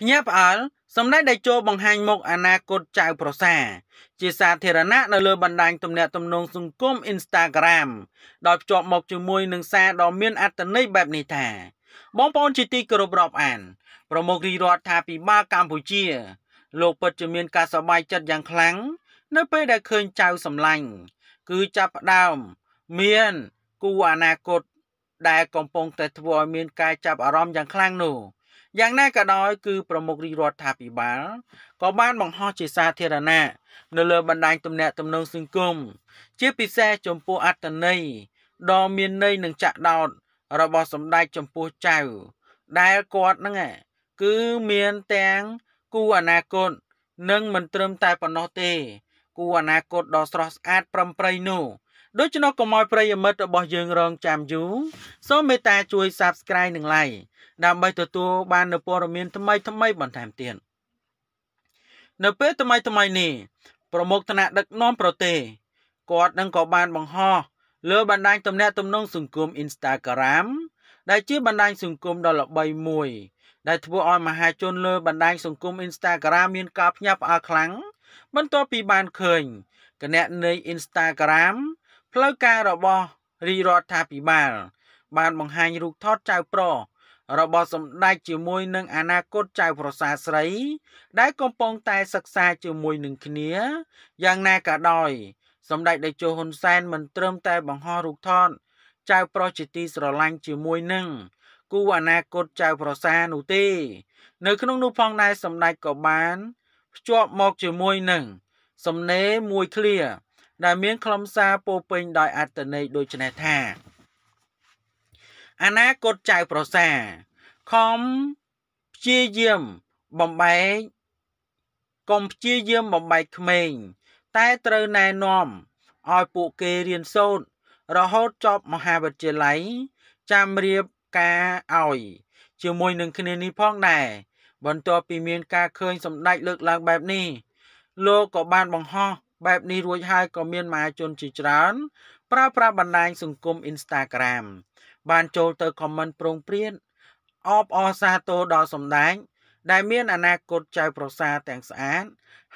ភ្ញាក់ផ្អើលសម្ដេចតេជោបង្ហាញមុខអនាគតចៅ ប្រសាជាសាធារណៈនៅលើបណ្ដាញទំនាក់ទំនងសង្គម Instagram ដោយភ្ជាប់មកជាមួយនឹងសារដ៏មានអត្ថន័យបែបនេះថា បងប្អូនជាទីគោរពរាប់អាន ប្រមុខរាជរដ្ឋាភិបាលកម្ពុជាលោកពិតជាមានការសប្បាយចិត្តយ៉ាងខ្លាំងនៅពេលដែលឃើញចៅសម្លាញ់គឺចាប់ផ្ដើមមានគូអនាគត ដែល កំពុងតែធ្វើឲ្យមាន ការចាប់អារម្មណ៍យ៉ាងខ្លាំងនោះយ៉ាងណាក៏ដោយគឺប្រមុខរាជរដ្ឋាភិបាលក៏បានបង្ហោះជាសាធារណៈនៅលើបណ្ដាញទំនាក់ទំនងសង្គមជាពិសេសចំពោះអត្តន័យដ៏មានន័យនិងចាក់ដោត របស់សម្ដេចចំពោះចៅដែលគាត់ហ្នឹងគឺមានទាំងគូអនាគតនិងមិនត្រឹមតែប៉ុណ្ណោះទេគូអនាគតដ៏ស្រស់ស្អាតប្រំប្រៃនោះដូច្នោះកុំឲ្យប្រិយមិត្តរបស់យើងរងចាំយូរសូមមេត្តាជួយ Subscribe និង Like ដើម្បីទទួលបាននូវព័ត៌មាន ថ្មី ថ្មីបន្ថែមទៀតនៅពេលថ្មីថ្មីនេះប្រមុខថ្នាក់ដឹកនាំប្រទេសគាត់នឹងក៏បានបង្ហោះលើបណ្ដាញទំនាក់ទំនងសង្គម Instagram ដែលជាបណ្ដាញសង្គមដ៏ល្បីមួយដែលធ្វើឲ្យមហាជនលើបណ្ដាញសង្គម Instagram មានការភ្ញាក់ផ្អើលខ្លាំងបន្ទាប់ពីបានឃើញគណនី Instagram ផ្លូវការរបស់រាជរដ្ឋាភិបាល បានបង្ហាញរូបថតចៅប្ររបស់សម្ដេចជាមួយនឹងអនាគតចៅប្រសាស្រីដែលកំពុងតែសិក្សាជាមួយនឹងគ្នា យ៉ាងណាក៏ដោយ សម្ដេចតេជោហ៊ុនសែនមិនត្រឹមតែបង្ហោះរូបថតចៅប្រុសជាទីស្រឡាញ់ជាមួយនឹងគូអនាគតចៅប្រសានោះទេ នៅក្នុងនោះផងដែរសម្ដេចក៏បានភ្ជាប់មកជាមួយនឹងសំណេរមួយឃ្លាដែលមានខ្លឹមសារពោពេញដោយអត្ថន័យដូចនេះថាអនាគតចៅប្រសាខំព្យាយាមបំបែកកុំព្យាយាមបំបែកក្មេងតែត្រូវណែនាំឲ្យពួកគេរៀនសូត្ររហូតចប់មហាវិទ្យាល័យចាំរៀបការឲ្យ ជាមួយនឹងគ្នានេះផងដែរបន្ទាប់ពីមាន ការឃើញ សម្ដេចលើកឡើងបែបនេះលោកក៏បានបង្ហោះបែបនេះរួចហើយក៏មានមហាជនជាច្រើនប្រើប្រាស់បណ្ដាញសង្គម Instagram បានចូលទៅ comment ប្រងព្រាតអបអរសាទរដល់សម្ដេចដែលមានអនាគតចៅប្រសាទាំងស្អាត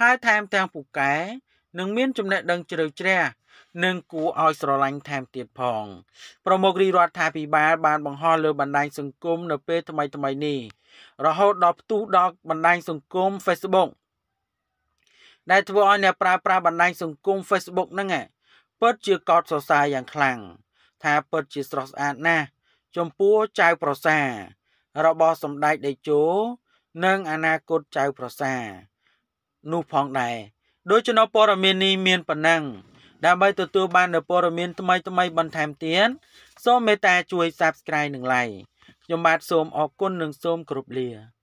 ហើយថែមទាំងពូកែនឹងមានចំណេះដឹងជ្រៅជ្រះនិងគួរឲ្យស្រឡាញ់ថែមទៀតផងប្រមុខរាជរដ្ឋាភិបាលបានបង្ហោះលើបណ្ដាញសង្គមនៅ ពេលថ្មីៗនេះរហូតដល់ផ្ទុះដល់បណ្ដាញសង្គម Facebook ដែលធ្វើឲ្យអ្នកប្រើប្រាស់បណ្ដាញសង្គម Facebook ហ្នឹងពិតជាកោតសរសើរយ៉ាងខ្លាំងថាពិតជាស្រស់ស្អាតណាស់ចំពោះចៅប្រសារបស់សម្ដេចតេជោនិងអនាគតចៅប្រសានោះផងដែរដោយចំណោព័រមាននេះមានប៉ុណ្ណឹងដើម្បីទទួលបាននូវព័ត៌មានថ្មីថ្មីបន្ថែមទៀតសូមមេត្តាជួយ Subscribe និង Like ខ្ញុំបាទសូមអរគុណនិងសូមគោរពលា